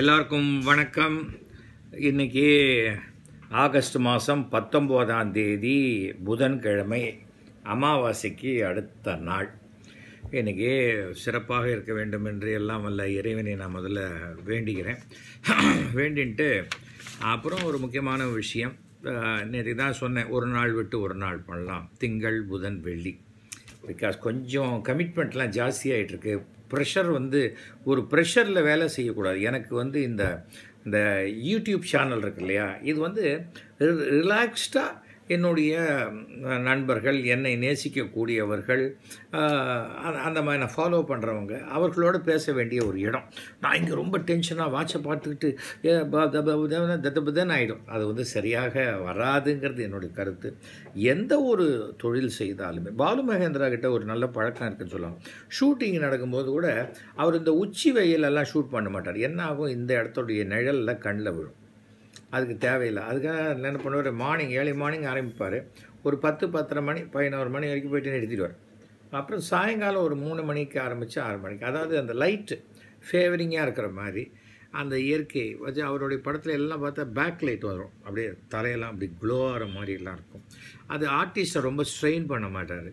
எல்லாருக்கும் வணக்கம் இன்றைக்கி ஆகஸ்ட் மாதம் பத்தொம்போதாம் தேதி புதன்கிழமை அமாவாசைக்கு அடுத்த நாள் இன்றைக்கி சிறப்பாக இருக்க வேண்டும் என்று எல்லாம் வல்ல இறைவனை நான் முதல்ல வேண்டிக்கிறேன் வேண்டின்ட்டு அப்புறம் ஒரு முக்கியமான விஷயம் நேற்று தான் சொன்னேன் ஒரு நாள் விட்டு ஒரு நாள் பண்ணலாம் திங்கள் புதன் வெள்ளி பிகாஸ் கொஞ்சம் கமிட்மெண்ட்லாம் ஜாஸ்தியாகிட்டுருக்கு ப்ரெஷர் வந்து ஒரு ப்ரெஷரில் வேலை செய்யக்கூடாது எனக்கு வந்து இந்த இந்த யூடியூப் சேனல் இருக்கு இல்லையா இது வந்து ரிலாக்ஸ்டாக என்னுடைய நண்பர்கள் என்னை நேசிக்கக்கூடியவர்கள் அந்த மாதிரி நான் ஃபாலோ பண்ணுறவங்க அவர்களோடு பேச வேண்டிய ஒரு இடம் நான் இங்கே ரொம்ப டென்ஷனாக வாட்சை பார்த்துக்கிட்டு தன் ஆகிடும் அது வந்து சரியாக வராதுங்கிறது என்னுடைய கருத்து எந்த ஒரு தொழில் செய்தாலுமே பாலு மகேந்திரா கிட்ட ஒரு நல்ல பழக்கம் இருக்குன்னு சொல்லலாம் ஷூட்டிங் நடக்கும்போது கூட அவர் இந்த உச்சி வெயிலெல்லாம் ஷூட் பண்ண மாட்டார் என்ன ஆகும் இந்த இடத்துடைய நிழலில் கண்ணில் விழும் அதுக்கு தேவையில்லை அதுக்காக என்ன பண்ணுவார் மார்னிங் ஏர்லி மார்னிங் ஆரம்பிப்பார் ஒரு பத்து பத்தரை மணி பதினோரு மணி வரைக்கும் போய்ட்டு நிறுத்திடுவார் அப்புறம் சாயங்காலம் ஒரு மூணு மணிக்கு ஆரம்பித்து ஆறு மணிக்கு அதாவது அந்த லைட்டு ஃபேவரிங்காக இருக்கிற மாதிரி அந்த இயற்கை வச்சு அவருடைய படத்தில் எல்லாம் பார்த்தா பேக் லைட் வரும் அப்படியே தரையெல்லாம் அப்படி க்ளோ ஆகிற மாதிரிலாம் இருக்கும் அது ஆர்டிஸ்டை ரொம்ப ஸ்ட்ரெயின் பண்ண மாட்டார்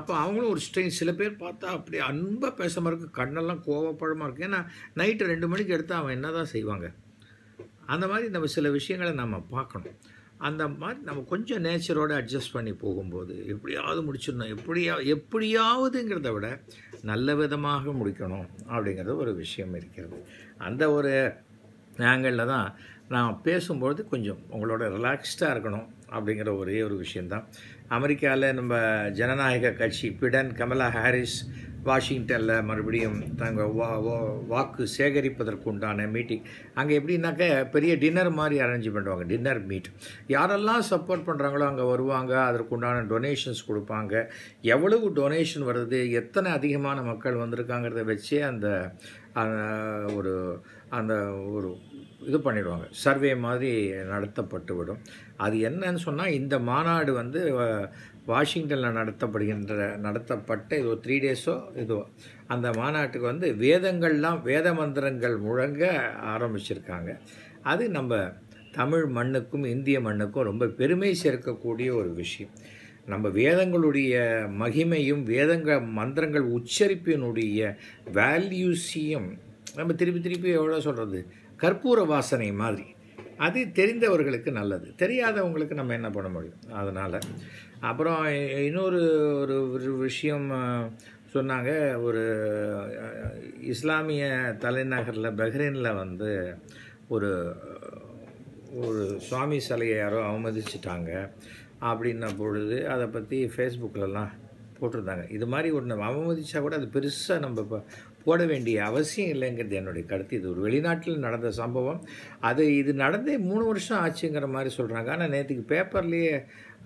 அப்போ அவங்களும் ஒரு ஸ்ட்ரெயின் சில பேர் பார்த்தா அப்படி அன்பாக பேசாமல் இருக்கும் கண்ணெல்லாம் கோவப்பழமாக இருக்கும் ஏன்னா நைட்டு ரெண்டு மணிக்கு எடுத்தால் அவன் என்ன தான் செய்வாங்க அந்த மாதிரி நம்ம சில விஷயங்களை நம்ம பார்க்கணும் அந்த மாதிரி நம்ம கொஞ்சம் நேச்சரோடு அட்ஜஸ்ட் பண்ணி போகும்போது எப்படியாவது முடிச்சிடணும் எப்படியா எப்படியாவதுங்கிறத விட நல்ல விதமாக முடிக்கணும் அப்படிங்கிறது ஒரு விஷயம் இருக்கிறது அந்த ஒரு ஆங்கிளில் தான் நான் பேசும்பொழுது கொஞ்சம் உங்களோட ரிலாக்ஸ்டாக இருக்கணும் அப்படிங்கிற ஒரே ஒரு விஷயந்தான் அமெரிக்காவில் நம்ம ஜனநாயக கட்சி பிடன் கமலா ஹாரிஸ் வாஷிங்டனில் மறுபடியும் தங்கள் வா வாக்கு சேகரிப்பதற்கு உண்டான மீட்டிங் அங்கே எப்படின்னாக்க பெரிய டின்னர் மாதிரி அரேஞ்ச் பண்ணுவாங்க டின்னர் மீட் யாரெல்லாம் சப்போர்ட் பண்ணுறாங்களோ அங்கே வருவாங்க அதற்குண்டான டொனேஷன்ஸ் கொடுப்பாங்க எவ்வளவு டொனேஷன் வருது எத்தனை அதிகமான மக்கள் வந்திருக்காங்கிறத வச்சே அந்த ஒரு அந்த ஒரு இது பண்ணிடுவாங்க சர்வே மாதிரி நடத்தப்பட்டு விடும் அது என்னன்னு சொன்னால் இந்த மாநாடு வந்து வாஷிங்டனில் நடத்தப்படுகின்ற நடத்தப்பட்ட இதோ த்ரீ டேஸோ இதோ அந்த மாநாட்டுக்கு வந்து வேதங்கள்லாம் வேத மந்திரங்கள் முழங்க ஆரம்பிச்சிருக்காங்க அது நம்ம தமிழ் மண்ணுக்கும் இந்திய மண்ணுக்கும் ரொம்ப பெருமை சேர்க்கக்கூடிய ஒரு விஷயம் நம்ம வேதங்களுடைய மகிமையும் வேதங்க மந்திரங்கள் உச்சரிப்பினுடைய வேல்யூஸையும் நம்ம திருப்பி திருப்பி எவ்வளோ சொல்கிறது கற்பூர வாசனை மாதிரி அது தெரிந்தவர்களுக்கு நல்லது தெரியாதவங்களுக்கு நம்ம என்ன பண்ண முடியும் அதனால் அப்புறம் இன்னொரு ஒரு விஷயம் சொன்னாங்க ஒரு இஸ்லாமிய தலைநகரில் பஹ்ரைனில் வந்து ஒரு ஒரு சுவாமி சிலையை யாரோ அவமதிச்சிட்டாங்க அப்படின்ன பொழுது அதை பற்றி ஃபேஸ்புக்கிலலாம் போட்டிருந்தாங்க இது மாதிரி ஒன்று அவமதிச்சா கூட அது பெருசாக நம்ம இப்போ போட வேண்டிய அவசியம் இல்லைங்கிறது என்னுடைய கருத்து இது ஒரு வெளிநாட்டில் நடந்த சம்பவம் அது இது நடந்தே மூணு வருஷம் ஆச்சுங்கிற மாதிரி சொல்கிறாங்க ஆனால் நேற்றுக்கு பேப்பர்லேயே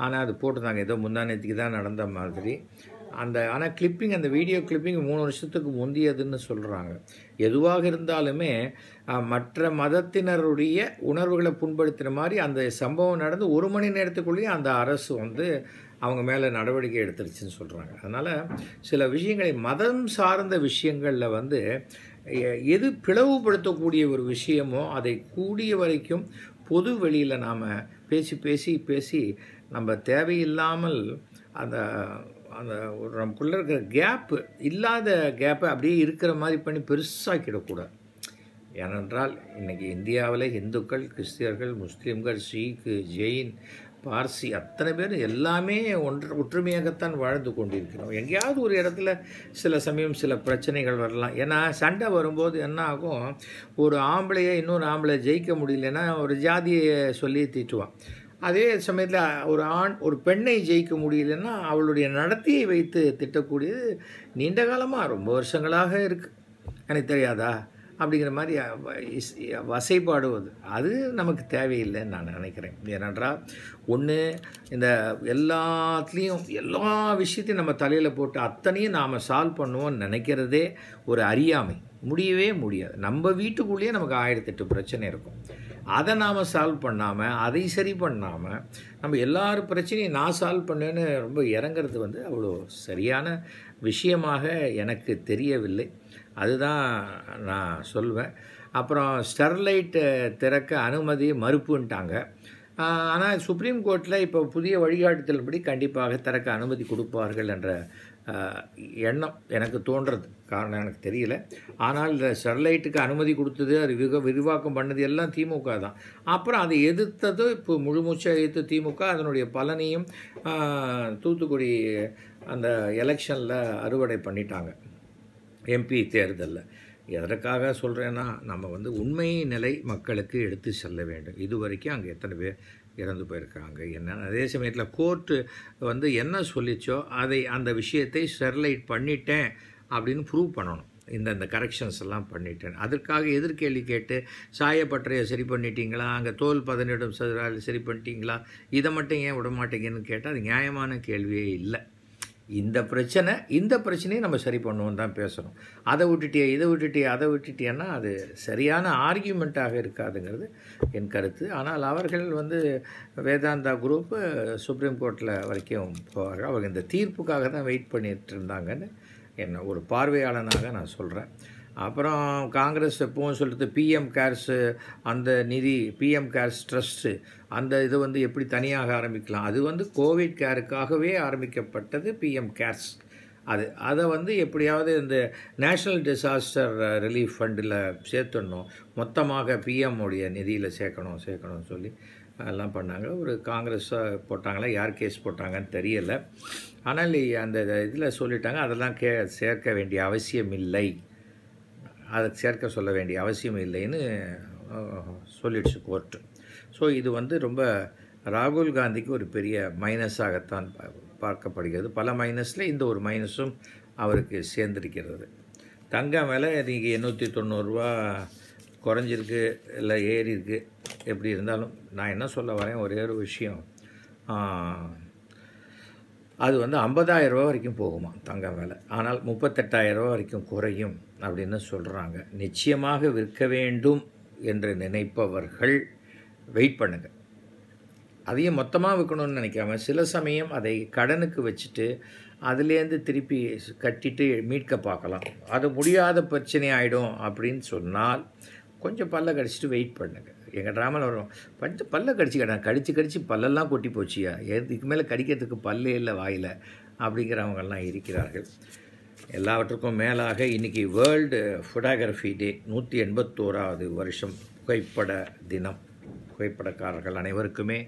ஆனால் அது போட்டிருந்தாங்க ஏதோ முந்தானத்துக்கு தான் நடந்த மாதிரி அந்த ஆனால் கிளிப்பிங் அந்த வீடியோ கிளிப்பிங் மூணு வருஷத்துக்கு முந்தியதுன்னு சொல்கிறாங்க எதுவாக இருந்தாலுமே மற்ற மதத்தினருடைய உணர்வுகளை புண்படுத்துகிற மாதிரி அந்த சம்பவம் நடந்து ஒரு மணி நேரத்துக்குள்ளேயே அந்த அரசு வந்து அவங்க மேலே நடவடிக்கை எடுத்துருச்சுன்னு சொல்கிறாங்க அதனால் சில விஷயங்களை மதம் சார்ந்த விஷயங்களில் வந்து எது பிளவுபடுத்தக்கூடிய ஒரு விஷயமோ அதை கூடிய வரைக்கும் பொது வெளியில் நாம் பேசி பேசி பேசி நம்ம தேவையில்லாமல் அந்த அந்த ஒரு நமக்குள்ளே இருக்கிற கேப்பு இல்லாத கேப்பை அப்படியே இருக்கிற மாதிரி பண்ணி பெருசாக்கிடக்கூடாது ஏனென்றால் இன்றைக்கி இந்தியாவில் இந்துக்கள் கிறிஸ்தியர்கள் முஸ்லீம்கள் சீக்கு ஜெயின் பார்சி அத்தனை பேர் எல்லாமே ஒன்று ஒற்றுமையாகத்தான் வாழ்ந்து கொண்டிருக்கிறோம் எங்கேயாவது ஒரு இடத்துல சில சமயம் சில பிரச்சனைகள் வரலாம் ஏன்னா சண்டை வரும்போது என்ன ஆகும் ஒரு ஆம்பளையை இன்னொரு ஆம்பளை ஜெயிக்க முடியலன்னா ஒரு ஜாதியை சொல்லி திட்டுவான் அதே சமயத்தில் ஒரு ஆண் ஒரு பெண்ணை ஜெயிக்க முடியலன்னா அவளுடைய நடத்தியை வைத்து திட்டக்கூடியது நீண்ட காலமாக ரொம்ப வருஷங்களாக இருக்குது எனக்கு தெரியாதா அப்படிங்கிற மாதிரி வசைப்பாடுவது அது நமக்கு தேவையில்லைன்னு நான் நினைக்கிறேன் ஏனென்றால் ஒன்று இந்த எல்லாத்துலேயும் எல்லா விஷயத்தையும் நம்ம தலையில் போட்டு அத்தனையும் நாம் சால்வ் பண்ணுவோம்னு நினைக்கிறதே ஒரு அறியாமை முடியவே முடியாது நம்ம வீட்டுக்குள்ளேயே நமக்கு ஆயிரத்தெட்டு பிரச்சனை இருக்கும் அதை நாம் சால்வ் பண்ணாமல் அதை சரி பண்ணாமல் நம்ம எல்லார் பிரச்சனையும் நான் சால்வ் பண்ணேன்னு ரொம்ப இறங்கிறது வந்து அவ்வளோ சரியான விஷயமாக எனக்கு தெரியவில்லை அதுதான் நான் சொல்வேன் அப்புறம் ஸ்டெர்லைட்டை திறக்க அனுமதி மறுப்புன்ட்டாங்க ஆனால் சுப்ரீம் கோர்ட்டில் இப்போ புதிய வழிகாட்டுதல்படி கண்டிப்பாக திறக்க அனுமதி கொடுப்பார்கள் என்ற எண்ணம் எனக்கு தோன்றது காரணம் எனக்கு தெரியல ஆனால் இந்த ஸ்டெர்லைட்டுக்கு அனுமதி கொடுத்தது அது விக விரிவாக்கம் பண்ணது எல்லாம் திமுக தான் அப்புறம் அதை எதிர்த்தது இப்போ முழுமூச்சாக எதிர்த்து திமுக அதனுடைய பலனையும் தூத்துக்குடி அந்த எலெக்ஷனில் அறுவடை பண்ணிட்டாங்க எம்பி தேர்தலில் எதற்காக சொல்கிறேன்னா நம்ம வந்து உண்மை நிலை மக்களுக்கு எடுத்து செல்ல வேண்டும் இது வரைக்கும் அங்கே எத்தனை பேர் இறந்து போயிருக்காங்க என்னென்னு அதே சமயத்தில் கோர்ட்டு வந்து என்ன சொல்லிச்சோ அதை அந்த விஷயத்தை ஸ்டெர்லைட் பண்ணிட்டேன் அப்படின்னு ப்ரூவ் பண்ணணும் இந்த இந்த கரெக்ஷன்ஸ் எல்லாம் பண்ணிட்டேன் அதற்காக எதிர்கேள்வி கேட்டு சாயப்பட்டறையை சரி பண்ணிட்டீங்களா அங்கே தோல் பதனிடும் சதுரால் சரி பண்ணிட்டீங்களா இதை மட்டும் ஏன் விட மாட்டீங்கன்னு கேட்டால் அது நியாயமான கேள்வியே இல்லை இந்த பிரச்சனை இந்த பிரச்சனையை நம்ம சரி பண்ணுவோம் தான் பேசுகிறோம் அதை விட்டுட்டியே இதை விட்டுட்டியே அதை விட்டுட்டியன்னா அது சரியான ஆர்கியூமெண்ட்டாக இருக்காதுங்கிறது என் கருத்து ஆனால் அவர்கள் வந்து வேதாந்தா குரூப்பு சுப்ரீம் கோர்ட்டில் வரைக்கும் போவார்கள் அவங்க இந்த தீர்ப்புக்காக தான் வெயிட் பண்ணிட்டு இருந்தாங்கன்னு என்ன ஒரு பார்வையாளனாக நான் சொல்கிறேன் அப்புறம் காங்கிரஸ் எப்பவும் சொல்கிறது பிஎம் கேர்ஸு அந்த நிதி பிஎம் கேர்ஸ் ட்ரஸ்ட்டு அந்த இது வந்து எப்படி தனியாக ஆரம்பிக்கலாம் அது வந்து கோவிட் கேருக்காகவே ஆரம்பிக்கப்பட்டது பிஎம் கேர்ஸ் அது அதை வந்து எப்படியாவது இந்த நேஷ்னல் டிசாஸ்டர் ரிலீஃப் ஃபண்டில் சேர்த்துடணும் மொத்தமாக பிஎம் உடைய நிதியில் சேர்க்கணும் சேர்க்கணும்னு சொல்லி எல்லாம் பண்ணாங்க ஒரு காங்கிரஸாக போட்டாங்களா யார் கேஸ் போட்டாங்கன்னு தெரியலை ஆனால் அந்த இதில் சொல்லிட்டாங்க அதெல்லாம் கே சேர்க்க வேண்டிய அவசியம் இல்லை அதை சேர்க்க சொல்ல வேண்டிய அவசியம் இல்லைன்னு சொல்லிடுச்சு கோர்ட்டு ஸோ இது வந்து ரொம்ப ராகுல் காந்திக்கு ஒரு பெரிய மைனஸாகத்தான் பார்க்கப்படுகிறது பல மைனஸில் இந்த ஒரு மைனஸும் அவருக்கு சேர்ந்திருக்கிறது தங்கம் விலை இன்றைக்கி எண்ணூற்றி தொண்ணூறுரூவா குறைஞ்சிருக்கு இல்லை ஏறி இருக்குது எப்படி இருந்தாலும் நான் என்ன சொல்ல வரேன் ஒரே ஒரு விஷயம் அது வந்து ஐம்பதாயிரரூபா வரைக்கும் போகுமா தங்கம் விலை ஆனால் ரூபா வரைக்கும் குறையும் அப்படின்னு சொல்கிறாங்க நிச்சயமாக விற்க வேண்டும் என்று நினைப்பவர்கள் வெயிட் பண்ணுங்கள் அதையும் மொத்தமாக விற்கணும்னு நினைக்காம சில சமயம் அதை கடனுக்கு வச்சுட்டு அதுலேருந்து திருப்பி கட்டிட்டு மீட்க பார்க்கலாம் அது முடியாத பிரச்சனை ஆகிடும் அப்படின்னு சொன்னால் கொஞ்சம் பல்ல கடிச்சிட்டு வெயிட் பண்ணுங்கள் எங்கள் ட்ராமல் வரும் படித்து பல்ல கடை கடித்து கடித்து பல்லெல்லாம் கொட்டி போச்சியா இதுக்கு மேலே கடிக்கிறதுக்கு பல்லே இல்லை வாயில் அப்படிங்கிறவங்கெல்லாம் இருக்கிறார்கள் எல்லாவற்றுக்கும் மேலாக இன்றைக்கி வேர்ல்டு ஃபோட்டோகிராஃபி டே நூற்றி எண்பத்தோராவது வருஷம் புகைப்பட தினம் புகைப்படக்காரர்கள் அனைவருக்குமே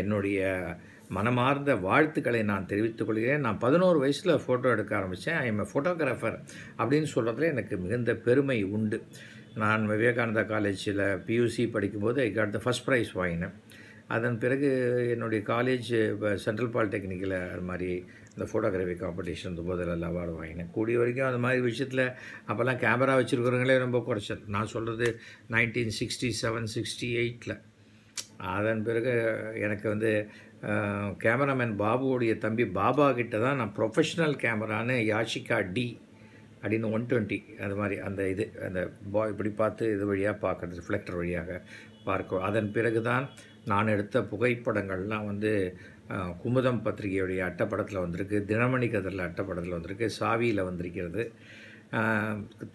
என்னுடைய மனமார்ந்த வாழ்த்துக்களை நான் தெரிவித்துக் கொள்கிறேன் நான் பதினோரு வயசில் ஃபோட்டோ எடுக்க ஆரம்பித்தேன் ஐ எம் ஏ ஃபோட்டோகிராஃபர் அப்படின்னு சொல்கிறதுல எனக்கு மிகுந்த பெருமை உண்டு நான் விவேகானந்தா காலேஜில் பியூசி படிக்கும்போது I got the first prize வாங்கினேன் அதன் பிறகு என்னுடைய காலேஜ் சென்ட்ரல் பாலிடெக்னிக்கில் அது மாதிரி இந்த ஃபோட்டோகிராஃபி காம்படிஷன் துபதில் அவார்டு வாங்கினேன் கூடிய வரைக்கும் அந்த மாதிரி விஷயத்தில் அப்போல்லாம் கேமரா வச்சுருக்கிறவங்களே ரொம்ப குறைச்சல் நான் சொல்கிறது நைன்டீன் சிக்ஸ்டி செவன் சிக்ஸ்டி எயிட்டில் அதன் பிறகு எனக்கு வந்து கேமராமேன் பாபுவோடைய தம்பி பாபா கிட்ட தான் நான் ப்ரொஃபஷ்னல் கேமரான்னு யாஷிகா டி அப்படின்னு ஒன் டுவெண்ட்டி அது மாதிரி அந்த இது அந்த பா இப்படி பார்த்து இது வழியாக பார்க்குறது ரிஃப்ளெக்டர் வழியாக பார்க்கும் அதன் பிறகு தான் நான் எடுத்த புகைப்படங்கள்லாம் வந்து குமுதம் பத்திரிகையுடைய அட்டைப்படத்தில் வந்திருக்கு தினமணி கதிரில் அட்டைப்படத்தில் வந்திருக்கு சாவியில் வந்திருக்கிறது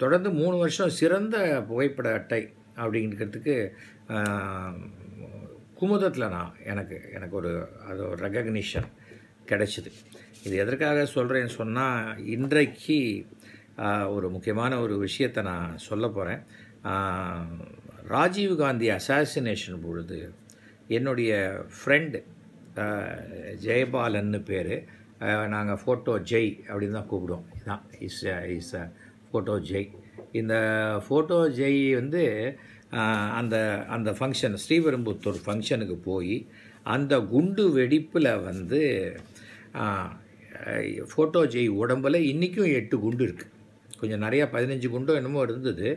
தொடர்ந்து மூணு வருஷம் சிறந்த புகைப்பட அட்டை அப்படிங்கிறதுக்கு குமுதத்தில் நான் எனக்கு எனக்கு ஒரு அது ஒரு ரெக்கக்னிஷன் கிடைச்சிது இது எதற்காக சொல்கிறேன்னு சொன்னால் இன்றைக்கு ஒரு முக்கியமான ஒரு விஷயத்தை நான் சொல்ல போகிறேன் ராஜீவ் காந்தி அசாசினேஷன் பொழுது என்னுடைய ஃப்ரெண்டு ஜெயபாலன்னு பேர் நாங்கள் ஃபோட்டோ ஜெய் அப்படின்னு தான் கூப்பிடுவோம் இதுதான் இஸ் இஸ் ஃபோட்டோ ஜெய் இந்த ஃபோட்டோ ஜெய் வந்து அந்த அந்த ஃபங்க்ஷன் ஸ்ரீபெரும்புத்தூர் ஃபங்க்ஷனுக்கு போய் அந்த குண்டு வெடிப்பில் வந்து ஃபோட்டோ ஜெய் உடம்பில் இன்றைக்கும் எட்டு குண்டு இருக்குது கொஞ்சம் நிறையா பதினஞ்சு குண்டோ என்னமோ இருந்தது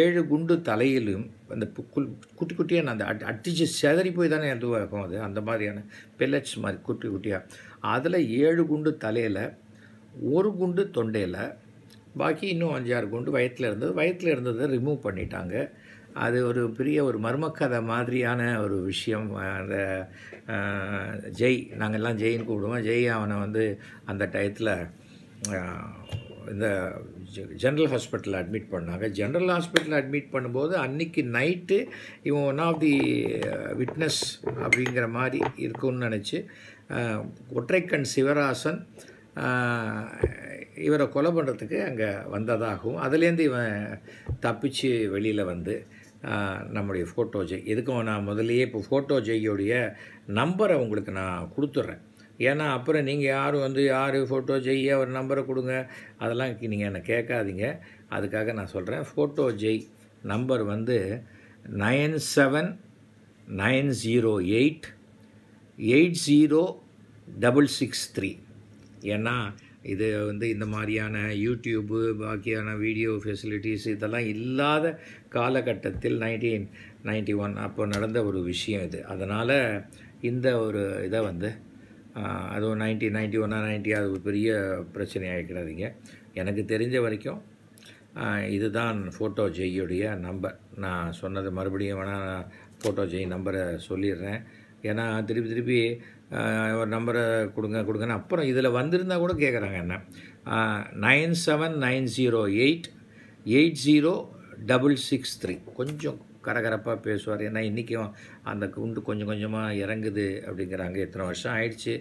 ஏழு குண்டு தலையிலும் அந்த புக்குள் குட்டி குட்டியாக நான் அந்த அட் அடிச்சு செதறி போய் தானே எதுவாக இருக்கும் அது அந்த மாதிரியான பில்லட்ஸ் மாதிரி குட்டி குட்டியாக அதில் ஏழு குண்டு தலையில் ஒரு குண்டு தொண்டையில் பாக்கி இன்னும் அஞ்சாறு குண்டு வயத்தில் இருந்தது வயத்தில் இருந்ததை ரிமூவ் பண்ணிட்டாங்க அது ஒரு பெரிய ஒரு மர்மக்கதை மாதிரியான ஒரு விஷயம் அந்த ஜெய் நாங்கள்லாம் ஜெயின்னு கூப்பிடுவோம் ஜெய் அவனை வந்து அந்த டயத்தில் இந்த ஜென்ரல் ஹாஸ்பிட்டலில் அட்மிட் பண்ணாங்க ஜென்ரல் ஹாஸ்பிட்டலில் அட்மிட் பண்ணும்போது அன்றைக்கி நைட்டு இவன் ஒன் ஆஃப் தி விட்னஸ் அப்படிங்கிற மாதிரி இருக்கும்னு நினச்சி uh, ஒற்றைக்கண் சிவராசன் uh, இவரை கொலை பண்ணுறதுக்கு அங்கே வந்ததாகவும் அதுலேருந்து இவன் தப்பிச்சு வெளியில் வந்து uh, நம்முடைய ஃபோட்டோ ஜெய் எதுக்கும் நான் முதல்லையே இப்போ ஃபோட்டோ ஜெய்யோடைய நம்பரை உங்களுக்கு நான் கொடுத்துட்றேன் ஏன்னா அப்புறம் நீங்கள் யார் வந்து யார் ஃபோட்டோ ஜெய் அவர் நம்பரை கொடுங்க அதெல்லாம் நீங்கள் என்னை கேட்காதீங்க அதுக்காக நான் சொல்கிறேன் ஃபோட்டோ ஜெய் நம்பர் வந்து nine seven nine zero eight eight zero double six three ஏன்னா இது வந்து இந்த மாதிரியான யூடியூப்பு பாக்கியான வீடியோ ஃபெசிலிட்டிஸ் இதெல்லாம் இல்லாத காலகட்டத்தில் நைன்டீன் நைன்டி ஒன் அப்போ நடந்த ஒரு விஷயம் இது அதனால் இந்த ஒரு இதை வந்து அதுவும் நைன்டி நைன்டி ஒன்னா நைன்டி அது ஒரு பெரிய பிரச்சனையாகிக்கிறாதீங்க எனக்கு தெரிஞ்ச வரைக்கும் இதுதான் ஃபோட்டோ ஜெய்யுடைய நம்பர் நான் சொன்னது மறுபடியும் வேணால் ஃபோட்டோ ஜெய் நம்பரை சொல்லிடுறேன் ஏன்னா திருப்பி திருப்பி ஒரு நம்பரை கொடுங்க கொடுங்கன்னு அப்புறம் இதில் வந்திருந்தால் கூட கேட்குறாங்க என்ன nine seven nine zero eight eight zero double six three கொஞ்சம் கரகரப்பாக பேசுவார் ஏன்னா இன்றைக்கும் அந்த குண்டு கொஞ்சம் கொஞ்சமாக இறங்குது அப்படிங்கிறாங்க எத்தனை வருஷம் ஆயிடுச்சு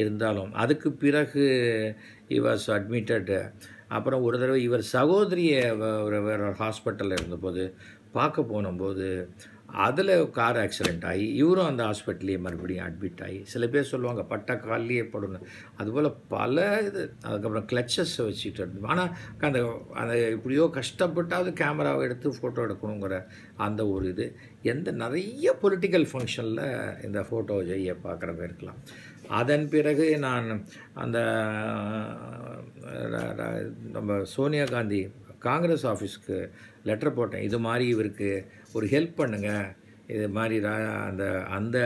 இருந்தாலும் அதுக்கு பிறகு இ வாஸ் அட்மிட்டட் அப்புறம் ஒரு தடவை இவர் சகோதரியை ஒரு வேறு ஹாஸ்பிட்டலில் இருந்தபோது பார்க்க போனபோது அதில் கார் ஆக்சிடெண்ட் ஆகி இவரும் அந்த ஹாஸ்பிட்டல்லையே மறுபடியும் அட்மிட் ஆகி சில பேர் சொல்லுவாங்க பட்ட கால்லையே படணும் அதுபோல் பல இது அதுக்கப்புறம் கிளச்சஸை வச்சுட்டு இருந்தோம் ஆனால் அந்த அந்த எப்படியோ கஷ்டப்பட்டாவது கேமராவை எடுத்து ஃபோட்டோ எடுக்கணுங்கிற அந்த ஒரு இது எந்த நிறைய பொலிட்டிக்கல் ஃபங்க்ஷனில் இந்த ஃபோட்டோ பார்க்குற மாதிரி இருக்கலாம் அதன் பிறகு நான் அந்த நம்ம சோனியா காந்தி காங்கிரஸ் ஆஃபீஸ்க்கு லெட்டர் போட்டேன் இது மாதிரி இவருக்கு ஒரு ஹெல்ப் பண்ணுங்கள் இது மாதிரி அந்த அந்த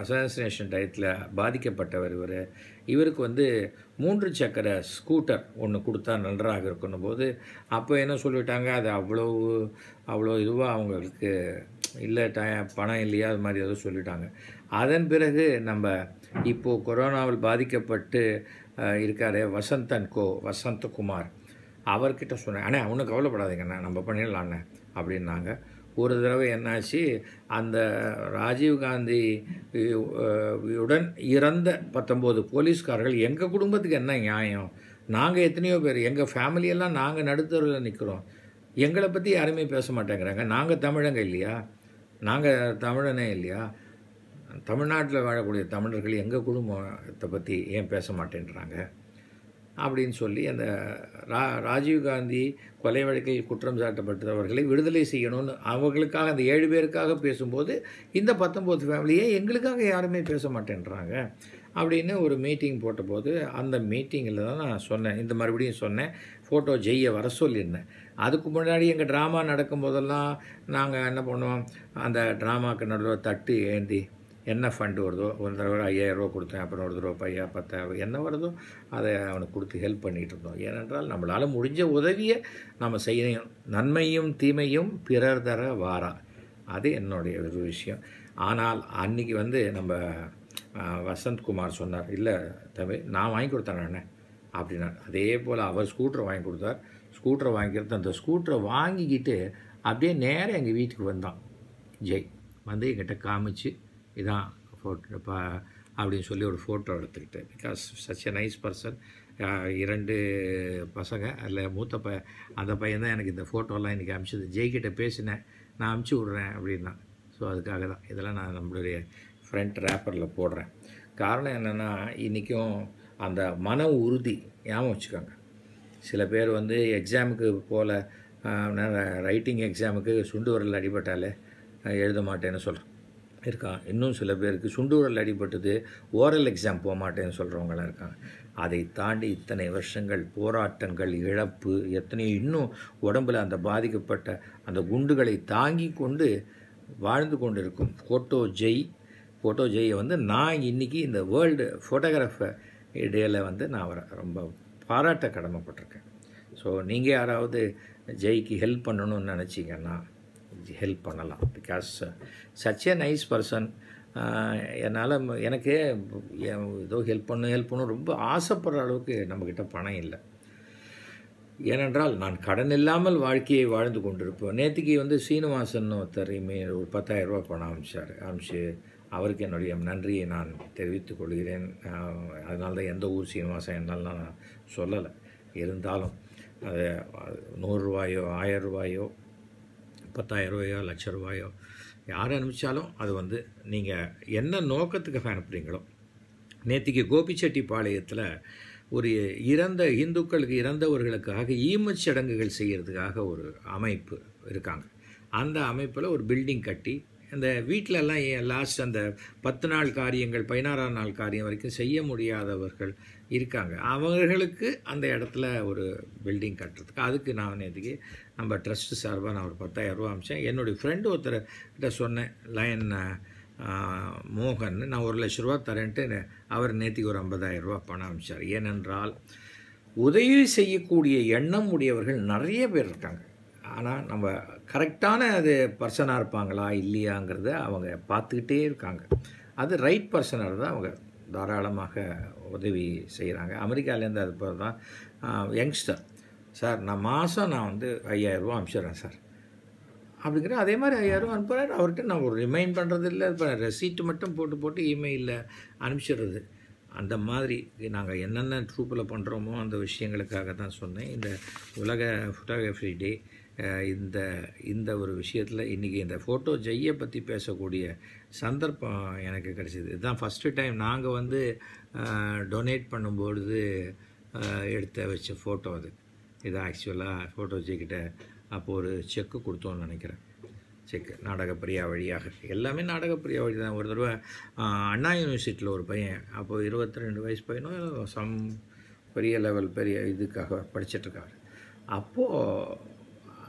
அசோசினேஷன் டயத்தில் பாதிக்கப்பட்டவர் இவர் இவருக்கு வந்து மூன்று சக்கர ஸ்கூட்டர் ஒன்று கொடுத்தா நன்றாக இருக்கணும் போது அப்போ என்ன சொல்லிவிட்டாங்க அது அவ்வளோ அவ்வளோ இதுவாக அவங்களுக்கு இல்லை ட பணம் இல்லையா அது மாதிரி ஏதோ சொல்லிட்டாங்க அதன் பிறகு நம்ம இப்போது கொரோனாவில் பாதிக்கப்பட்டு இருக்கார் வசந்தன் கோ வசந்தகுமார் அவர்கிட்ட சொன்னேன் அண்ணே அவனுக்கு கவலைப்படாதீங்கண்ணா நம்ம பண்ணிடலாண்ணே அப்படின்னாங்க ஒரு தடவை என்னாச்சு அந்த ராஜீவ்காந்தி உடன் இறந்த பத்தொம்போது போலீஸ்காரர்கள் எங்கள் குடும்பத்துக்கு என்ன நியாயம் நாங்கள் எத்தனையோ பேர் எங்கள் ஃபேமிலியெல்லாம் நாங்கள் நடுத்தரில் நிற்கிறோம் எங்களை பற்றி யாருமே பேச மாட்டேங்கிறாங்க நாங்கள் தமிழங்க இல்லையா நாங்கள் தமிழனே இல்லையா தமிழ்நாட்டில் வாழக்கூடிய தமிழர்கள் எங்கள் குடும்பத்தை பற்றி ஏன் பேச மாட்டேன்றாங்க அப்படின்னு சொல்லி அந்த ரா ராஜீவ்காந்தி கொலை வழக்கில் குற்றம் சாட்டப்பட்டவர்களை விடுதலை செய்யணும்னு அவர்களுக்காக அந்த ஏழு பேருக்காக பேசும்போது இந்த பத்தொம்போது ஃபேமிலியே எங்களுக்காக யாருமே பேச மாட்டேன்றாங்க அப்படின்னு ஒரு மீட்டிங் போட்டபோது அந்த மீட்டிங்கில் தான் நான் சொன்னேன் இந்த மறுபடியும் சொன்னேன் ஃபோட்டோ ஜெய்ய வர சொல்லியிருந்தேன் அதுக்கு முன்னாடி எங்கள் ட்ராமா நடக்கும் போதெல்லாம் நாங்கள் என்ன பண்ணுவோம் அந்த ட்ராமாவுக்கு நடுவில் தட்டு ஏந்தி என்ன ஃபண்டு வருதோ ஒரு தடவை ஐயாயிரரூவா கொடுத்தேன் அப்புறம் ஒரு தடவை பையா பத்தாயிரம் என்ன வருதோ அதை அவனுக்கு கொடுத்து ஹெல்ப் பண்ணிகிட்டு இருந்தோம் ஏனென்றால் நம்மளால் முடிஞ்ச உதவியை நம்ம செய்யணும் நன்மையும் தீமையும் பிறர் தர வாரா அது என்னுடைய ஒரு விஷயம் ஆனால் அன்றைக்கி வந்து நம்ம வசந்த்குமார் சொன்னார் இல்லை தமிழ் நான் வாங்கி கொடுத்தேன் நான் அப்படின்னா அதே போல் அவர் ஸ்கூட்டரை வாங்கி கொடுத்தார் ஸ்கூட்டரை வாங்கிக்கிறது அந்த ஸ்கூட்டரை வாங்கிக்கிட்டு அப்படியே நேராக எங்கள் வீட்டுக்கு வந்தான் ஜெய் வந்து எங்கிட்ட காமிச்சு இதான் ஃபோட்டோ பா அப்படின்னு சொல்லி ஒரு ஃபோட்டோ எடுத்துக்கிட்டு because such a nice person இரண்டு பசங்க அதில் மூத்த ப அந்த பையன் தான் எனக்கு இந்த ஃபோட்டோலாம் இன்றைக்கி அமிச்சது ஜெய்கிட்ட பேசினேன் நான் அமுச்சு விட்றேன் அப்படின்னா ஸோ அதுக்காக தான் இதெல்லாம் நான் நம்மளுடைய ஃப்ரண்ட் ரேப்பரில் போடுறேன் காரணம் என்னென்னா இன்றைக்கும் அந்த மன உறுதி ஞாபகம் வச்சுக்கோங்க சில பேர் வந்து எக்ஸாமுக்கு போல் ரைட்டிங் எக்ஸாமுக்கு சுண்டு வரல் அடிபட்டாலே எழுத மாட்டேன்னு சொல்கிறேன் இருக்கான் இன்னும் சில பேருக்கு சுண்டூரல் அடிபட்டது ஓரல் எக்ஸாம் போக மாட்டேன்னு சொல்கிறவங்களாம் இருக்காங்க அதை தாண்டி இத்தனை வருஷங்கள் போராட்டங்கள் இழப்பு எத்தனையோ இன்னும் உடம்பில் அந்த பாதிக்கப்பட்ட அந்த குண்டுகளை தாங்கி கொண்டு வாழ்ந்து கொண்டு இருக்கும் ஃபோட்டோ ஜெய் ஃபோட்டோ ஜெயை வந்து நான் இன்றைக்கி இந்த வேர்ல்டு ஃபோட்டோகிராஃபர் இடையில் வந்து நான் ரொம்ப பாராட்ட கடமைப்பட்டிருக்கேன் ஸோ நீங்கள் யாராவது ஜெய்க்கு ஹெல்ப் பண்ணணும்னு நினச்சிங்கன்னா ஹெல்ப் பண்ணலாம் because such a nice person என்னால் எனக்கு ஏதோ ஹெல்ப் பண்ணு ஹெல்ப் பண்ண ரொம்ப ஆசைப்படுற அளவுக்கு நம்மக்கிட்ட பணம் இல்லை ஏனென்றால் நான் கடன் இல்லாமல் வாழ்க்கையை வாழ்ந்து கொண்டிருப்பேன் நேற்றுக்கு வந்து சீனிவாசன் ஒருத்தர் ஒரு பத்தாயிரம் ரூபா பணம் அமிச்சார் அமிச்சு அவருக்கு என்னுடைய நன்றியை நான் தெரிவித்துக் கொள்கிறேன் அதனால தான் எந்த ஊர் சீனிவாசன் என்னால் நான் சொல்லலை இருந்தாலும் அது நூறுரூவாயோ ஆயிரம் ரூபாயோ முப்பத்தாயிரம் ரூபாயோ லட்ச ரூபாயோ யார் அனுப்பிச்சாலும் அது வந்து நீங்கள் என்ன நோக்கத்துக்காக அனுப்புகிறீங்களோ நேற்றுக்கு பாளையத்தில் ஒரு இறந்த இந்துக்களுக்கு இறந்தவர்களுக்காக ஈமச் சடங்குகள் செய்கிறதுக்காக ஒரு அமைப்பு இருக்காங்க அந்த அமைப்பில் ஒரு பில்டிங் கட்டி அந்த வீட்டிலலாம் லாஸ்ட் அந்த பத்து நாள் காரியங்கள் பதினாறாம் நாள் காரியம் வரைக்கும் செய்ய முடியாதவர்கள் இருக்காங்க அவர்களுக்கு அந்த இடத்துல ஒரு பில்டிங் கட்டுறதுக்கு அதுக்கு நான் நேற்றுக்கு நம்ம ட்ரஸ்ட்டு சார்பாக நான் ஒரு ரூபா அமிச்சேன் என்னுடைய ஃப்ரெண்டு ஒருத்தர் கிட்ட சொன்னேன் லயன் மோகன் நான் ஒரு லட்ச ரூபா தரேன்ட்டு அவர் நேற்றுக்கு ஒரு ஐம்பதாயிரம் ரூபா பணம் அமிச்சார் ஏனென்றால் உதவி செய்யக்கூடிய எண்ணம் உடையவர்கள் நிறைய பேர் இருக்காங்க ஆனால் நம்ம கரெக்டான அது பர்சனாக இருப்பாங்களா இல்லையாங்கிறத அவங்க பார்த்துக்கிட்டே இருக்காங்க அது ரைட் பர்சனாக இருந்தால் அவங்க தாராளமாக உதவி செய்கிறாங்க அமெரிக்காலேருந்து அது போது தான் யங்ஸ்டர் சார் நான் மாதம் நான் வந்து ஐயாயிரரூபா அனுப்பிச்சிடுறேன் சார் அப்படிங்கிற அதே மாதிரி ஐயாயிரம் அனுப்புகிறார் அவர்கிட்ட நான் ஒரு ரிமைண்ட் பண்ணுறது இல்லை இப்போ ரெசீட் மட்டும் போட்டு போட்டு இமெயிலில் அனுப்பிச்சிடுறது அந்த மாதிரி நாங்கள் என்னென்ன ட்ரூப்பில் பண்ணுறோமோ அந்த விஷயங்களுக்காக தான் சொன்னேன் இந்த உலக ஃபோட்டோகிராஃபி டே இந்த இந்த ஒரு விஷயத்தில் இன்றைக்கி இந்த ஃபோட்டோ ஜெய்யை பற்றி பேசக்கூடிய சந்தர்ப்பம் எனக்கு கிடச்சிது இதுதான் ஃபஸ்ட்டு டைம் நாங்கள் வந்து டொனேட் பண்ணும்பொழுது எடுத்த வச்ச ஃபோட்டோ அது இது ஆக்சுவலாக ஃபோட்டோ ஜெய்கிட்ட அப்போது ஒரு செக்கு கொடுத்தோன்னு நினைக்கிறேன் செக் நாடகப்பிரியா வழியாக எல்லாமே நாடகப்பிரியா வழி தான் ஒரு தடவை அண்ணா யூனிவர்சிட்டியில் ஒரு பையன் அப்போது இருபத்தி ரெண்டு வயசு பையனும் சம் பெரிய லெவல் பெரிய இதுக்காக படிச்சிட்ருக்காரு அப்போது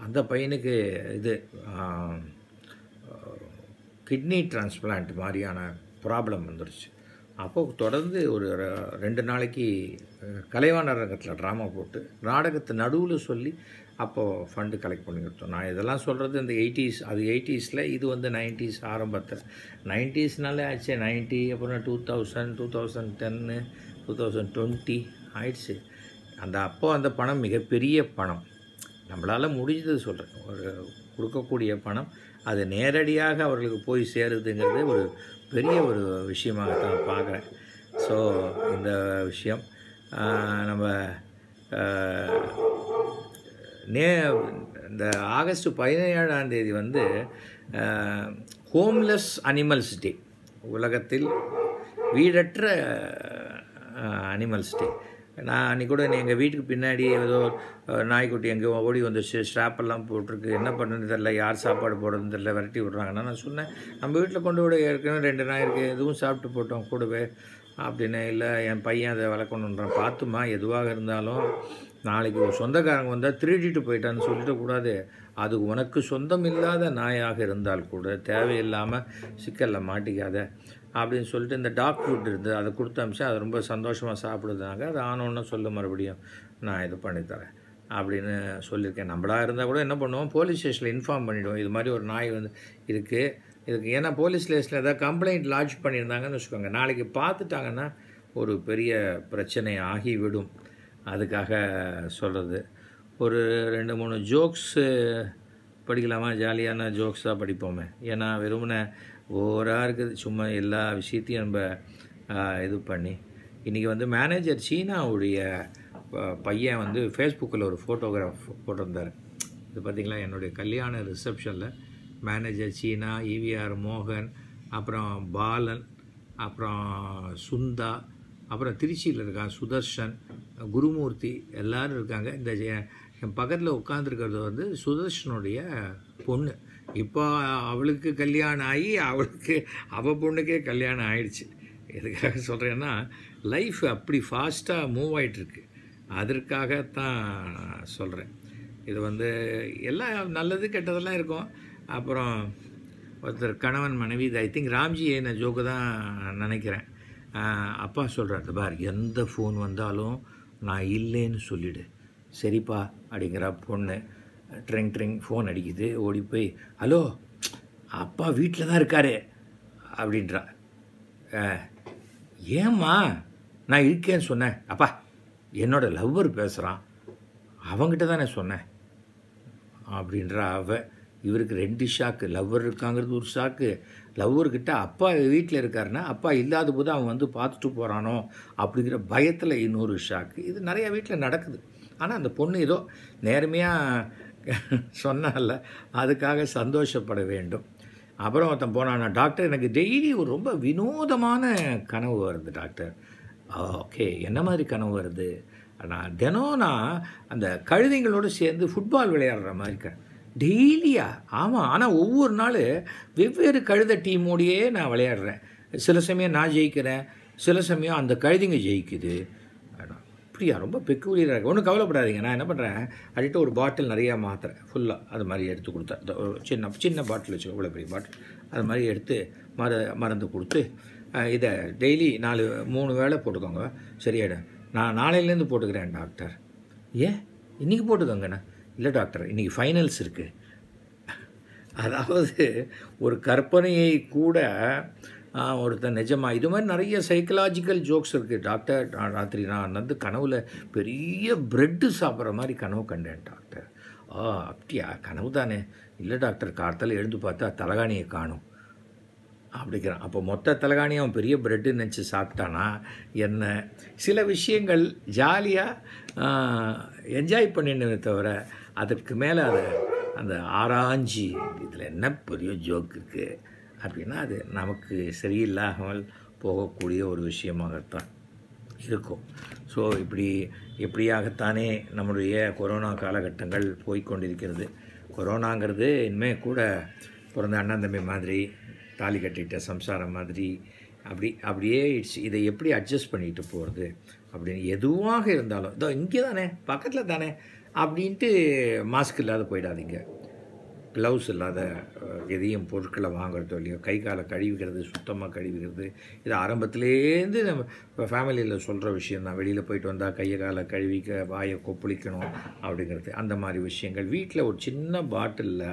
அந்த பையனுக்கு இது கிட்னி டிரான்ஸ்பிளான்ட் மாதிரியான ப்ராப்ளம் வந்துடுச்சு அப்போது தொடர்ந்து ஒரு ரெண்டு நாளைக்கு கலைவா ரங்கத்தில் ட்ராமா போட்டு நாடகத்தை நடுவில் சொல்லி அப்போது ஃபண்டு கலெக்ட் பண்ணி கொடுத்தோம் நான் இதெல்லாம் சொல்கிறது இந்த எயிட்டிஸ் அது எயிட்டிஸில் இது வந்து நைன்டிஸ் ஆரம்பத்தில் நைன்ட்டீஸ்னாலே ஆச்சு நைன்ட்டி அப்புறம் டூ தௌசண்ட் டூ தௌசண்ட் டென்னு டூ தௌசண்ட் டுவெண்ட்டி ஆயிடுச்சு அந்த அப்போது அந்த பணம் மிகப்பெரிய பணம் நம்மளால் முடிஞ்சது சொல்கிறேன் ஒரு கொடுக்கக்கூடிய பணம் அது நேரடியாக அவர்களுக்கு போய் சேருதுங்கிறது ஒரு பெரிய ஒரு விஷயமாகத்தான் பார்க்குறேன் ஸோ இந்த விஷயம் நம்ம நே இந்த ஆகஸ்ட் பதினேழாம் தேதி வந்து ஹோம்லெஸ் அனிமல்ஸ் டே உலகத்தில் வீடற்ற அனிமல்ஸ் டே நான் அன்றைக்கி கூட எங்கள் வீட்டுக்கு பின்னாடி ஏதோ நாய்க்குட்டி எங்கே ஓடி வந்துச்சு ஸ்ட்ராப்பெல்லாம் போட்டிருக்கு என்ன பண்ணுன்னு தெரில யார் சாப்பாடு போடுறதுன்னு தெரில விரட்டி விட்றாங்கன்னா நான் சொன்னேன் நம்ம வீட்டில் கொண்டு விட ஏற்கனவே ரெண்டு நாய் இருக்குது எதுவும் சாப்பிட்டு போட்டோம் கூடவே அப்படின்னு இல்லை என் பையன் அதை வளர்க்கணுன்றான் பார்த்துமா எதுவாக இருந்தாலும் நாளைக்கு ஒரு சொந்தக்காரங்க வந்தால் திருடிட்டு போயிட்டான்னு கூடாது அது உனக்கு சொந்தம் இல்லாத நாயாக இருந்தால் கூட தேவையில்லாமல் சிக்கலில் மாட்டிக்காத அப்படின்னு சொல்லிட்டு இந்த டாக் ஃபுட் இருந்தது அதை கொடுத்து அமிச்சா அது ரொம்ப சந்தோஷமாக சாப்பிடுதாங்க அது ஆனோன்னு சொல்ல மறுபடியும் நான் இது பண்ணித்தரேன் அப்படின்னு சொல்லியிருக்கேன் நம்மளாக இருந்தால் கூட என்ன பண்ணுவோம் போலீஸ் ஸ்டேஷனில் இன்ஃபார்ம் பண்ணிவிடுவோம் இது மாதிரி ஒரு நாய் வந்து இருக்குது இதுக்கு ஏன்னா போலீஸ் ஸ்டேஷனில் ஏதாவது கம்ப்ளைண்ட் லாட்ஜ் பண்ணியிருந்தாங்கன்னு வச்சுக்கோங்க நாளைக்கு பார்த்துட்டாங்கன்னா ஒரு பெரிய பிரச்சனை ஆகிவிடும் அதுக்காக சொல்கிறது ஒரு ரெண்டு மூணு ஜோக்ஸு படிக்கலாமா ஜாலியான ஜோக்ஸாக படிப்போமே ஏன்னா வெறுமனை ஓவராக இருக்குது சும்மா எல்லா விஷயத்தையும் நம்ம இது பண்ணி இன்றைக்கி வந்து மேனேஜர் சீனாவுடைய பையன் வந்து ஃபேஸ்புக்கில் ஒரு ஃபோட்டோகிராஃப் போட்டிருந்தார் இது பார்த்திங்களா என்னுடைய கல்யாண ரிசப்ஷனில் மேனேஜர் சீனா ஈவிஆர் e மோகன் அப்புறம் பாலன் அப்புறம் சுந்தா அப்புறம் திருச்சியில் இருக்கான் சுதர்ஷன் குருமூர்த்தி எல்லோரும் இருக்காங்க இந்த என் பக்கத்தில் உட்காந்துருக்கிறது வந்து சுதர்ஷனுடைய பொண்ணு இப்போ அவளுக்கு கல்யாணம் ஆகி அவளுக்கு அவள் பொண்ணுக்கே கல்யாணம் ஆயிடுச்சு எதுக்காக சொல்கிறேன்னா லைஃப் அப்படி ஃபாஸ்ட்டாக மூவ் ஆகிட்டுருக்கு அதற்காகத்தான் சொல்கிறேன் இது வந்து எல்லாம் நல்லது கெட்டதெல்லாம் இருக்கும் அப்புறம் ஒருத்தர் கணவன் மனைவி இது ஐ திங்க் ராம்ஜி என்ன ஜோக்கு தான் நினைக்கிறேன் அப்பா சொல்கிறார் பார் எந்த ஃபோன் வந்தாலும் நான் இல்லைன்னு சொல்லிவிடு சரிப்பா அப்படிங்கிற பொண்ணு ட்ரெங் ட்ரெங் ஃபோன் அடிக்குது ஓடி போய் ஹலோ அப்பா வீட்டில் தான் இருக்காரு அப்படின்றா ஏம்மா நான் இருக்கேன்னு சொன்னேன் அப்பா என்னோடய லவ்வர் பேசுகிறான் அவங்ககிட்ட தான் நான் சொன்னேன் அப்படின்றா அவ இவருக்கு ரெண்டு ஷாக்கு லவ்வர் இருக்காங்கிறது ஒரு ஷாக்கு லவ்வர்கிட்ட அப்பா வீட்டில் இருக்காருன்னா அப்பா இல்லாத போது அவன் வந்து பார்த்துட்டு போகிறானோ அப்படிங்கிற பயத்தில் இன்னொரு ஷாக்கு இது நிறையா வீட்டில் நடக்குது ஆனால் அந்த பொண்ணு ஏதோ நேர்மையாக சொன்னால அதுக்காக சந்தோஷப்பட வேண்டும் அப்புறம் ஒருத்தன் போனான் டாக்டர் எனக்கு டெய்லி ஒரு ரொம்ப வினோதமான கனவு வருது டாக்டர் ஓகே என்ன மாதிரி கனவு வருது நான் தினம் நான் அந்த கழுதைங்களோடு சேர்ந்து ஃபுட்பால் விளையாடுற மாதிரி இருக்கேன் டெய்லியா ஆமாம் ஆனால் ஒவ்வொரு நாள் வெவ்வேறு கழுத டீமோடையே நான் விளையாடுறேன் சில சமயம் நான் ஜெயிக்கிறேன் சில சமயம் அந்த கழுதிங்க ஜெயிக்குது அப்படியா ரொம்ப பெக்கூலியராக இருக்குது ஒன்றும் கவலைப்படாதீங்க நான் என்ன பண்ணுறேன் அதுக்கிட்ட ஒரு பாட்டில் நிறையா மாத்திரை ஃபுல்லாக அது மாதிரி எடுத்து கொடுத்தேன் ஒரு சின்ன சின்ன பாட்டில் வச்சு இவ்வளோ பெரிய பாட்டில் அது மாதிரி எடுத்து மர மறந்து கொடுத்து இதை டெய்லி நாலு மூணு வேளை போட்டுக்கோங்க சரியாடா நான் நாளையிலேருந்து போட்டுக்கிறேன் டாக்டர் ஏன் இன்றைக்கி போட்டுக்கோங்கண்ணா இல்லை டாக்டர் இன்றைக்கி ஃபைனல்ஸ் இருக்குது அதாவது ஒரு கற்பனையை கூட ஒருத்தன் நிஜமாக இது மாதிரி நிறைய சைக்கலாஜிக்கல் ஜோக்ஸ் இருக்குது டாக்டர் ராத்திரி நான் வந்து கனவில் பெரிய பிரெட்டு சாப்பிட்ற மாதிரி கனவு கண்டேன் டாக்டர் ஆ அப்படியா கனவு தானே இல்லை டாக்டர் காலத்தில் எழுந்து பார்த்தா தலகாணியை காணும் அப்படிங்கிறான் அப்போ மொத்த தலகாணி அவன் பெரிய பிரெட்டு நினச்சி சாப்பிட்டானா என்ன சில விஷயங்கள் ஜாலியாக என்ஜாய் பண்ணினதை தவிர அதற்கு மேலே அதை அந்த ஆராய்ஞ்சி இதில் என்ன பெரிய ஜோக் இருக்குது அப்படின்னா அது நமக்கு சரியில்லாமல் போகக்கூடிய ஒரு விஷயமாகத்தான் இருக்கும் ஸோ இப்படி எப்படியாகத்தானே நம்முடைய கொரோனா காலகட்டங்கள் போய்கொண்டிருக்கிறது கொரோனாங்கிறது இனிமேல் கூட பிறந்த அண்ணன் தம்பி மாதிரி தாலி கட்டிட்ட சம்சாரம் மாதிரி அப்படி அப்படியே இட்ஸ் இதை எப்படி அட்ஜஸ்ட் பண்ணிட்டு போகிறது அப்படின்னு எதுவாக இருந்தாலும் இதோ இங்கே தானே பக்கத்தில் தானே அப்படின்ட்டு மாஸ்க் இல்லாத போயிடாதீங்க க்ளவுஸ் இல்லாத எதையும் பொருட்களை வாங்குறதோ இல்லையோ கை காலை கழுவிக்கிறது சுத்தமாக கழுவிக்கிறது இது ஆரம்பத்துலேருந்து நம்ம இப்போ ஃபேமிலியில் சொல்கிற விஷயம் தான் வெளியில் போயிட்டு வந்தால் கையை காலை கழுவிக்க வாயை கொப்பளிக்கணும் அப்படிங்கிறது அந்த மாதிரி விஷயங்கள் வீட்டில் ஒரு சின்ன பாட்டிலில்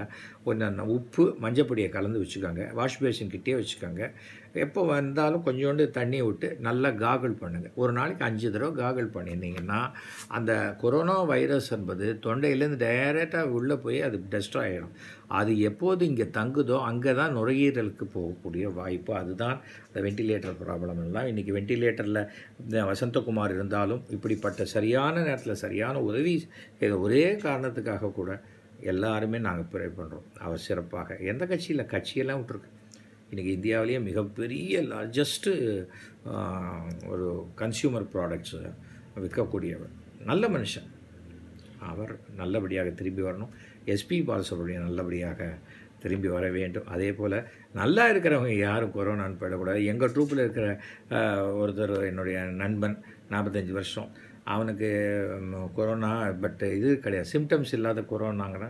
கொஞ்சம் உப்பு மஞ்சப்பொடியை கலந்து வச்சுக்கோங்க வாஷ் பேஷன் கிட்டே வச்சுக்கோங்க எப்போ வந்தாலும் கொஞ்சோண்டு தண்ணியை விட்டு நல்லா காகல் பண்ணுங்கள் ஒரு நாளைக்கு அஞ்சு தடவை காகல் பண்ணியிருந்தீங்கன்னா அந்த கொரோனா வைரஸ் என்பது தொண்டையிலேருந்து டைரெக்டாக உள்ளே போய் அது டெஸ்ட்ராயிடும் ஆகிடும் அது எப்போது இங்கே தங்குதோ அங்கே தான் நுரையீரலுக்கு போகக்கூடிய வாய்ப்பு அதுதான் அந்த வெண்டிலேட்டர் ப்ராப்ளம் எல்லாம் இன்றைக்கி வெண்டிலேட்டரில் வசந்தகுமார் இருந்தாலும் இப்படிப்பட்ட சரியான நேரத்தில் சரியான உதவி ஒரே காரணத்துக்காக கூட எல்லாருமே நாங்கள் ப்ரே பண்ணுறோம் அவர் சிறப்பாக எந்த கட்சியில் கட்சியெல்லாம் விட்டுருக்கு இன்றைக்கி இந்தியாவிலேயே மிகப்பெரிய லார்ஜஸ்ட்டு ஒரு கன்சியூமர் ப்ராடக்ட்ஸை விற்கக்கூடியவர் நல்ல மனுஷன் அவர் நல்லபடியாக திரும்பி வரணும் எஸ்பி பாலசுப்ரமணியம் நல்லபடியாக திரும்பி வர வேண்டும் அதே போல் நல்லா இருக்கிறவங்க யாரும் கொரோனான்னு போயிடக்கூடாது எங்கள் ட்ரூப்பில் இருக்கிற ஒருத்தர் என்னுடைய நண்பன் நாற்பத்தஞ்சு வருஷம் அவனுக்கு கொரோனா பட் இது கிடையாது சிம்டம்ஸ் இல்லாத கொரோனாங்கன்னா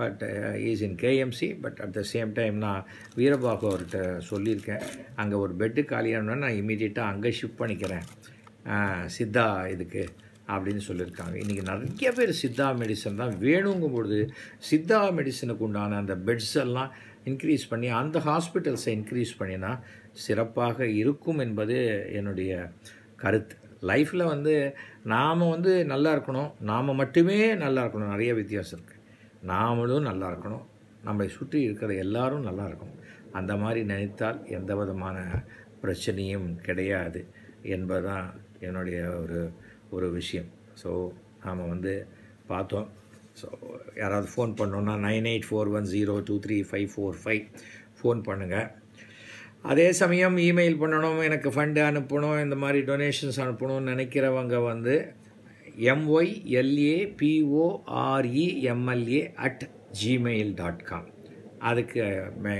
but is in KMC but at the same time நான் வீரபாகு அவர்கிட்ட சொல்லியிருக்கேன் அங்கே ஒரு பெட்டு காலியானோன்னா நான் இமீடியட்டாக அங்கே ஷிஃப்ட் பண்ணிக்கிறேன் சித்தா இதுக்கு அப்படின்னு சொல்லியிருக்காங்க இன்றைக்கி நிறைய பேர் சித்தா மெடிசன் தான் வேணுங்கும் பொழுது சித்தா மெடிசனுக்கு உண்டான அந்த பெட்ஸ் எல்லாம் இன்க்ரீஸ் பண்ணி அந்த ஹாஸ்பிட்டல்ஸை இன்க்ரீஸ் பண்ணினா சிறப்பாக இருக்கும் என்பது என்னுடைய கருத்து லைஃப்பில் வந்து நாம் வந்து நல்லா இருக்கணும் நாம் மட்டுமே நல்லா இருக்கணும் நிறைய வித்தியாசம் இருக்குது நாமளும் நல்லா இருக்கணும் நம்மை சுற்றி இருக்கிற எல்லாரும் நல்லா இருக்கணும் அந்த மாதிரி நினைத்தால் எந்த விதமான பிரச்சனையும் கிடையாது என்பதுதான் என்னுடைய ஒரு ஒரு விஷயம் ஸோ நாம் வந்து பார்த்தோம் ஸோ யாராவது ஃபோன் பண்ணோன்னா nine eight four one zero two three five four five phone பண்ணுங்கள் அதே சமயம் இமெயில் பண்ணணும் எனக்கு ஃபண்டு அனுப்பணும் இந்த மாதிரி டொனேஷன்ஸ் அனுப்பணும்னு நினைக்கிறவங்க வந்து M Y L A B O R E M L A at Gmail dot com அதுக்கு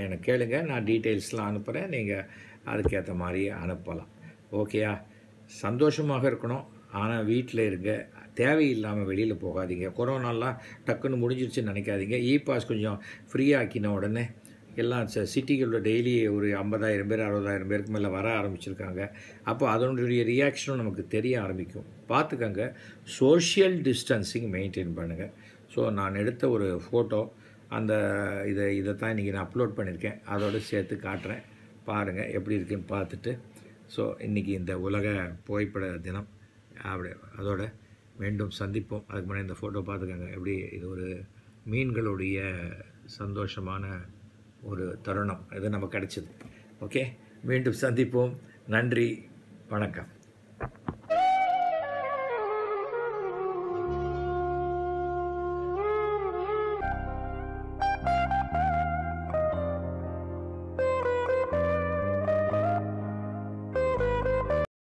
எனக்கு கேளுங்க நான் டீட்டெயில்ஸ்லாம் அனுப்புகிறேன் நீங்கள் அதுக்கேற்ற மாதிரி அனுப்பலாம் ஓகேயா சந்தோஷமாக இருக்கணும் ஆனால் வீட்டில் இருங்க தேவையில்லாமல் வெளியில் போகாதீங்க கொரோனாலாம் டக்குன்னு முடிஞ்சிருச்சுன்னு நினைக்காதீங்க இ பாஸ் கொஞ்சம் ஃப்ரீயாக்கின உடனே எல்லாம் ச சிட்டிகளில் டெய்லி ஒரு ஐம்பதாயிரம் பேர் அறுபதாயிரம் பேருக்கு மேலே வர ஆரம்பிச்சிருக்காங்க அப்போ அதனுடைய ரியாக்ஷனும் நமக்கு தெரிய ஆரம்பிக்கும் பார்த்துக்கங்க சோஷியல் டிஸ்டன்சிங் மெயின்டைன் பண்ணுங்கள் ஸோ நான் எடுத்த ஒரு ஃபோட்டோ அந்த இதை இதை தான் இன்றைக்கி நான் அப்லோட் பண்ணியிருக்கேன் அதோடு சேர்த்து காட்டுறேன் பாருங்கள் எப்படி இருக்குன்னு பார்த்துட்டு ஸோ இன்றைக்கி இந்த உலக புகைப்பட தினம் அப்படி அதோட மீண்டும் சந்திப்போம் அதுக்கு முன்னாடி இந்த ஃபோட்டோ பார்த்துக்கோங்க எப்படி இது ஒரு மீன்களுடைய சந்தோஷமான ஒரு தருணம் இது நம்ம கிடச்சிது ஓகே மீண்டும் சந்திப்போம் நன்றி வணக்கம்